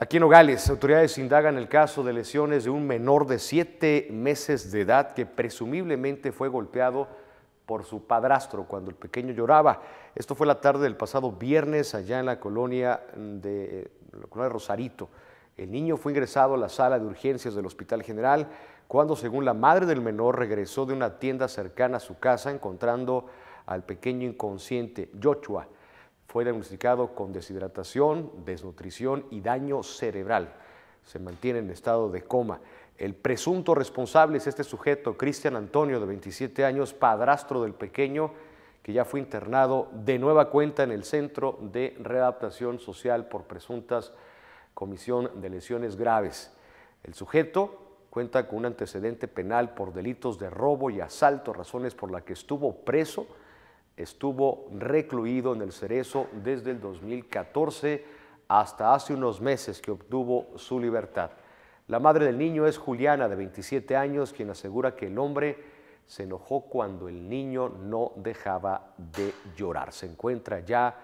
Aquí en Nogales, autoridades indagan el caso de lesiones de un menor de siete meses de edad que presumiblemente fue golpeado por su padrastro cuando el pequeño lloraba. Esto fue la tarde del pasado viernes allá en la colonia de, Rosarito. El niño fue ingresado a la sala de urgencias del Hospital General cuando, según la madre del menor, regresó de una tienda cercana a su casa encontrando al pequeño inconsciente, Joshua fue diagnosticado con deshidratación, desnutrición y daño cerebral. Se mantiene en estado de coma. El presunto responsable es este sujeto, Cristian Antonio, de 27 años, padrastro del pequeño, que ya fue internado de nueva cuenta en el Centro de Readaptación Social por presuntas comisión de lesiones graves. El sujeto cuenta con un antecedente penal por delitos de robo y asalto, razones por las que estuvo preso estuvo recluido en el Cerezo desde el 2014 hasta hace unos meses que obtuvo su libertad. La madre del niño es Juliana, de 27 años, quien asegura que el hombre se enojó cuando el niño no dejaba de llorar. Se encuentra ya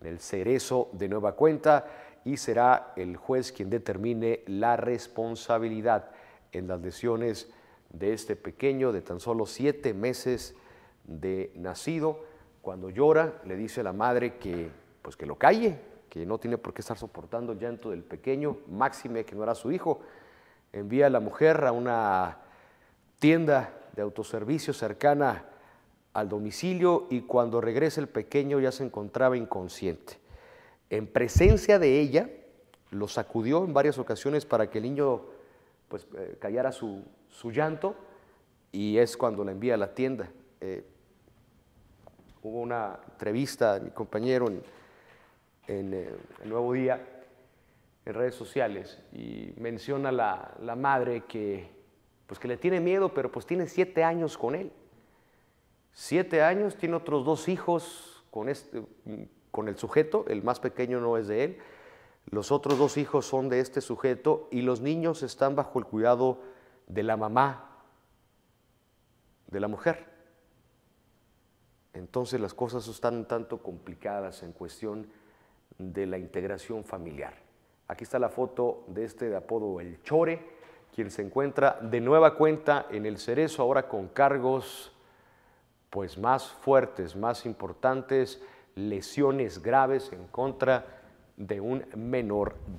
en el Cerezo de nueva cuenta y será el juez quien determine la responsabilidad en las lesiones de este pequeño de tan solo siete meses de nacido. Cuando llora, le dice a la madre que, pues que lo calle, que no tiene por qué estar soportando el llanto del pequeño, máxime que no era su hijo. Envía a la mujer a una tienda de autoservicio cercana al domicilio y cuando regresa el pequeño ya se encontraba inconsciente. En presencia de ella, lo sacudió en varias ocasiones para que el niño pues, eh, callara su, su llanto y es cuando la envía a la tienda. Eh, hubo una entrevista de mi compañero en, eh, el Nuevo Día, en redes sociales, y menciona la, la madre que, pues que le tiene miedo, pero pues tiene siete años con él. Siete años, tiene otros dos hijos con, este, con el sujeto, el más pequeño no es de él, los otros dos hijos son de este sujeto y los niños están bajo el cuidado de la mamá, de la mujer. Entonces las cosas están tanto complicadas en cuestión de la integración familiar. Aquí está la foto de este de apodo El Chore, quien se encuentra de nueva cuenta en el Cerezo, ahora con cargos pues más fuertes, más importantes, lesiones graves en contra de un menor.